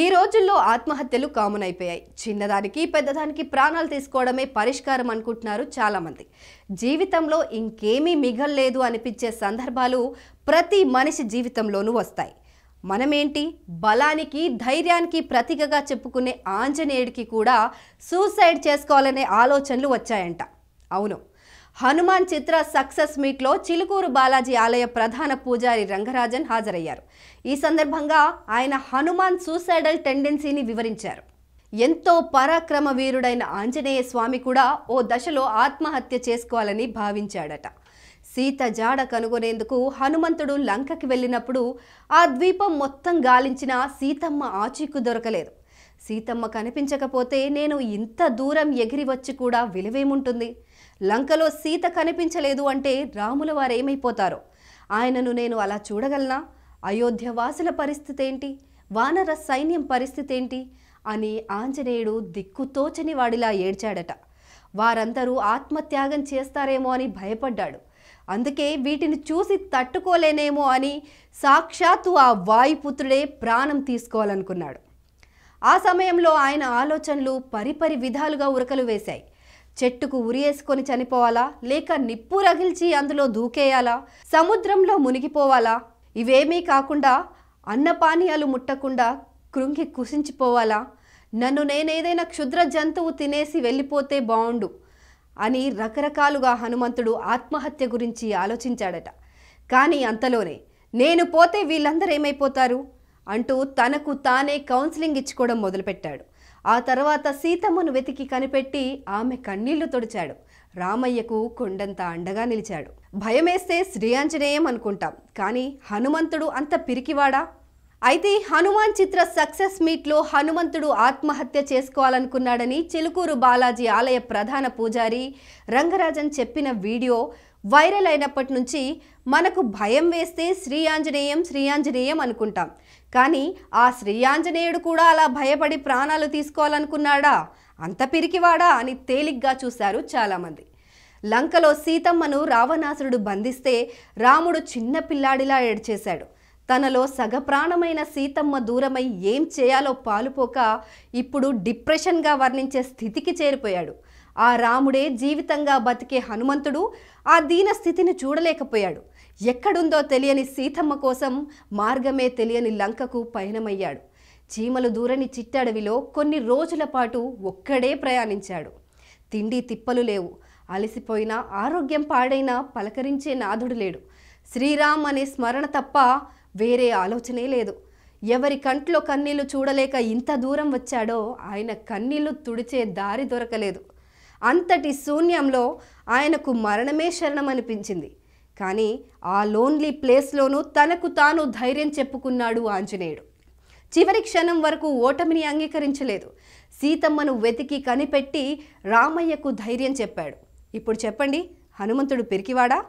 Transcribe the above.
ఈ రోజుల్లో ఆత్మహత్యలు కామన్ అయిపోయాయి చిన్నదానికి పెద్దదానికి ప్రాణాలు తీసుకోవడమే పరిష్కారం అనుకుంటున్నారు చాలామంది జీవితంలో ఇంకేమీ మిగల్లేదు అనిపించే సందర్భాలు ప్రతి మనిషి జీవితంలోనూ వస్తాయి మనమేంటి బలానికి ధైర్యానికి ప్రతీకగా చెప్పుకునే ఆంజనేయుడికి కూడా సూసైడ్ చేసుకోవాలనే ఆలోచనలు వచ్చాయంట అవును హనుమాన్ చిత్ర సక్సెస్ మీట్లో చిలుకూరు బాలాజీ ఆలయ ప్రధాన పూజారి రంగరాజన్ హాజరయ్యారు ఈ సందర్భంగా ఆయన హనుమాన్ సూసైడల్ టెండెన్సీని వివరించారు ఎంతో పరాక్రమ వీరుడైన ఆంజనేయ స్వామి కూడా ఓ దశలో ఆత్మహత్య చేసుకోవాలని భావించాడట సీత జాడ కనుగొనేందుకు హనుమంతుడు లంకకి వెళ్ళినప్పుడు ఆ ద్వీపం మొత్తం గాలించిన సీతమ్మ ఆచీకు దొరకలేదు సీతమ్మ కనిపించకపోతే నేను ఇంత దూరం ఎగిరి వచ్చి కూడా విలువేముంటుంది లంకలో సీత కనిపించలేదు అంటే రాముల వారేమైపోతారో ఆయనను నేను అలా చూడగలనా అయోధ్య వాసుల పరిస్థితి ఏంటి వానర సైన్యం పరిస్థితి ఏంటి అని ఆంజనేయుడు దిక్కుతోచని వాడిలా ఏడ్చాడట వారందరూ ఆత్మత్యాగం చేస్తారేమో అని భయపడ్డాడు అందుకే వీటిని చూసి తట్టుకోలేనేమో అని సాక్షాత్తు ఆ వాయుపుత్రుడే ప్రాణం తీసుకోవాలనుకున్నాడు ఆ సమయంలో ఆయన ఆలోచనలు పరిపరి విధాలుగా ఉరకలు వేశాయి చెట్టుకు ఉరియేసుకొని చనిపోవాలా లేక నిప్పు రగిల్చి అందులో దూకేయాలా సముద్రంలో మునిగిపోవాలా ఇవేమీ కాకుండా అన్నపానీయాలు ముట్టకుండా కృంగి కుసించిపోవాలా నన్ను నేనేదైనా క్షుద్ర జంతువు తినేసి వెళ్ళిపోతే బాగుండు అని రకరకాలుగా హనుమంతుడు ఆత్మహత్య గురించి ఆలోచించాడట కానీ అంతలోనే నేను పోతే వీళ్ళందరూ ఏమైపోతారు అంటూ తనకు తానే కౌన్సిలింగ్ ఇచ్చుకోవడం మొదలుపెట్టాడు ఆ తర్వాత సీతమ్మను వెతికి కనిపెట్టి ఆమె కన్నీళ్లు తొడిచాడు రామయ్యకు కొండంత అండగా నిలిచాడు భయమేస్తే శ్రీయాంజనేయం అనుకుంటాం కానీ హనుమంతుడు అంత పిరికివాడా అయితే హనుమాన్ చిత్ర సక్సెస్ మీట్లో హనుమంతుడు ఆత్మహత్య చేసుకోవాలనుకున్నాడని చిలుకూరు బాలాజీ ఆలయ ప్రధాన పూజారి రంగరాజన్ చెప్పిన వీడియో వైరల్ అయినప్పటి నుంచి మనకు భయం వేస్తే శ్రీ ఆంజనేయం శ్రీ ఆంజనేయం అనుకుంటాం కానీ ఆ శ్రీ ఆంజనేయుడు కూడా అలా భయపడి ప్రాణాలు తీసుకోవాలనుకున్నాడా అంత పిరికివాడా అని తేలిగ్గా చూశారు చాలామంది లంకలో సీతమ్మను రావణాసురుడు బంధిస్తే రాముడు చిన్న పిల్లాడిలా ఏడ్చేశాడు తనలో సగప్రాణమైన సీతమ్మ దూరమై ఏం చేయాలో పాలుపోక ఇప్పుడు డిప్రెషన్గా వర్ణించే స్థితికి చేరిపోయాడు ఆ రాముడే జీవితంగా బతికే హనుమంతుడు ఆ దీన స్థితిని చూడలేకపోయాడు ఎక్కడుందో తెలియని సీతమ్మ కోసం మార్గమే తెలియని లంకకు పయనమయ్యాడు చీమలు దూరని చిట్టడవిలో కొన్ని రోజుల పాటు ఒక్కడే ప్రయాణించాడు తిండి తిప్పలు లేవు అలసిపోయినా ఆరోగ్యం పాడైనా పలకరించే నాథుడు లేడు శ్రీరామ్ అనే స్మరణ తప్ప వేరే ఆలోచనే లేదు ఎవరి కంట్లో కన్నీళ్లు చూడలేక ఇంత దూరం వచ్చాడో ఆయన కన్నీళ్లు తుడిచే దారి దొరకలేదు అంతటి శూన్యంలో ఆయనకు మరణమే శరణమనిపించింది కానీ ఆ లోన్లీ ప్లేస్లోనూ తనకు తాను ధైర్యం చెప్పుకున్నాడు ఆంజనేయుడు చివరి క్షణం వరకు ఓటమిని అంగీకరించలేదు సీతమ్మను వెతికి కనిపెట్టి రామయ్యకు ధైర్యం చెప్పాడు ఇప్పుడు చెప్పండి హనుమంతుడు పెరికివాడా